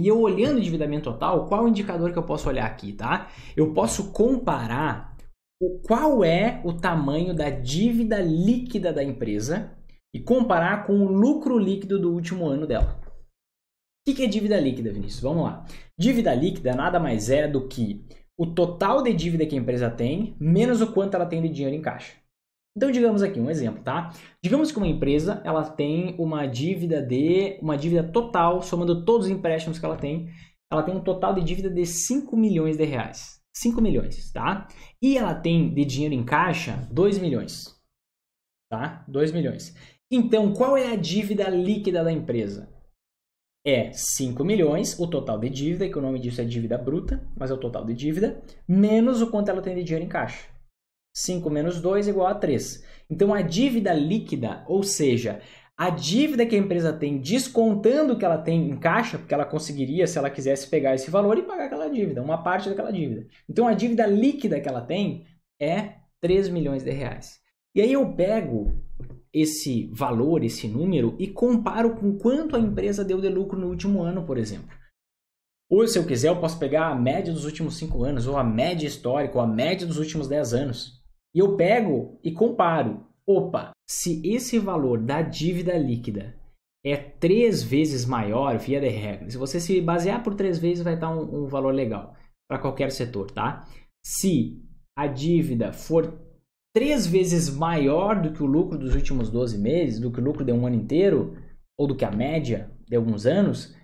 E eu olhando o endividamento total, qual é o indicador que eu posso olhar aqui, tá? Eu posso comparar o, qual é o tamanho da dívida líquida da empresa e comparar com o lucro líquido do último ano dela. O que é dívida líquida, Vinícius? Vamos lá. Dívida líquida nada mais é do que o total de dívida que a empresa tem menos o quanto ela tem de dinheiro em caixa. Então, digamos aqui um exemplo, tá? Digamos que uma empresa ela tem uma dívida de uma dívida total, somando todos os empréstimos que ela tem, ela tem um total de dívida de 5 milhões de reais. 5 milhões, tá? E ela tem de dinheiro em caixa 2 milhões. Tá? 2 milhões. Então, qual é a dívida líquida da empresa? É 5 milhões, o total de dívida, que o nome disso é dívida bruta, mas é o total de dívida, menos o quanto ela tem de dinheiro em caixa. 5 menos 2 é igual a 3. Então a dívida líquida, ou seja, a dívida que a empresa tem descontando o que ela tem em caixa, porque ela conseguiria, se ela quisesse, pegar esse valor e pagar aquela dívida, uma parte daquela dívida. Então a dívida líquida que ela tem é 3 milhões de reais. E aí eu pego esse valor, esse número, e comparo com quanto a empresa deu de lucro no último ano, por exemplo. Ou se eu quiser, eu posso pegar a média dos últimos 5 anos, ou a média histórica, ou a média dos últimos 10 anos. E eu pego e comparo. Opa, se esse valor da dívida líquida é três vezes maior via de regra, se você se basear por três vezes, vai estar um, um valor legal para qualquer setor, tá? Se a dívida for três vezes maior do que o lucro dos últimos 12 meses, do que o lucro de um ano inteiro, ou do que a média de alguns anos,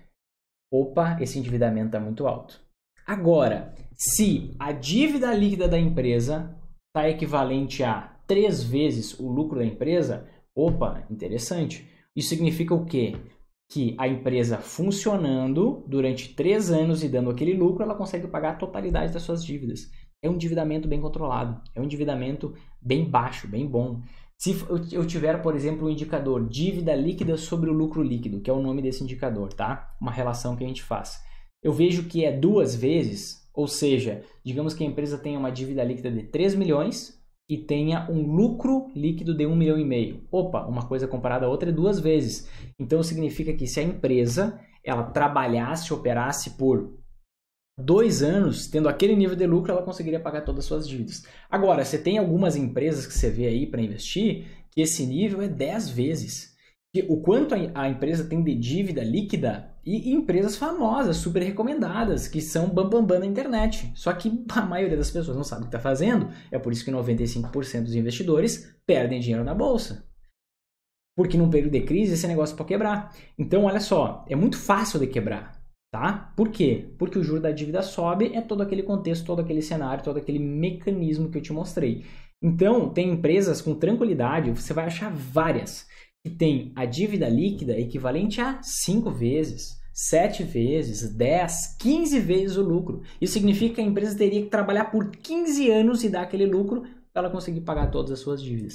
opa, esse endividamento está muito alto. Agora, se a dívida líquida da empresa está equivalente a três vezes o lucro da empresa, opa, interessante. Isso significa o quê? Que a empresa funcionando durante três anos e dando aquele lucro, ela consegue pagar a totalidade das suas dívidas. É um endividamento bem controlado, é um endividamento bem baixo, bem bom. Se eu tiver, por exemplo, o um indicador dívida líquida sobre o lucro líquido, que é o nome desse indicador, tá? Uma relação que a gente faz. Eu vejo que é duas vezes, ou seja, digamos que a empresa tenha uma dívida líquida de 3 milhões e tenha um lucro líquido de 1 milhão e meio. Opa, uma coisa comparada à outra é duas vezes. Então significa que se a empresa ela trabalhasse, operasse por dois anos, tendo aquele nível de lucro, ela conseguiria pagar todas as suas dívidas. Agora, você tem algumas empresas que você vê aí para investir que esse nível é 10 vezes o quanto a empresa tem de dívida líquida e empresas famosas, super recomendadas, que são bambambam bam, bam na internet. Só que a maioria das pessoas não sabe o que está fazendo. É por isso que 95% dos investidores perdem dinheiro na bolsa. Porque num período de crise esse negócio pode quebrar. Então, olha só, é muito fácil de quebrar, tá? Por quê? Porque o juro da dívida sobe, é todo aquele contexto, todo aquele cenário, todo aquele mecanismo que eu te mostrei. Então, tem empresas com tranquilidade, você vai achar várias que tem a dívida líquida equivalente a 5 vezes, 7 vezes, 10, 15 vezes o lucro. Isso significa que a empresa teria que trabalhar por 15 anos e dar aquele lucro para ela conseguir pagar todas as suas dívidas.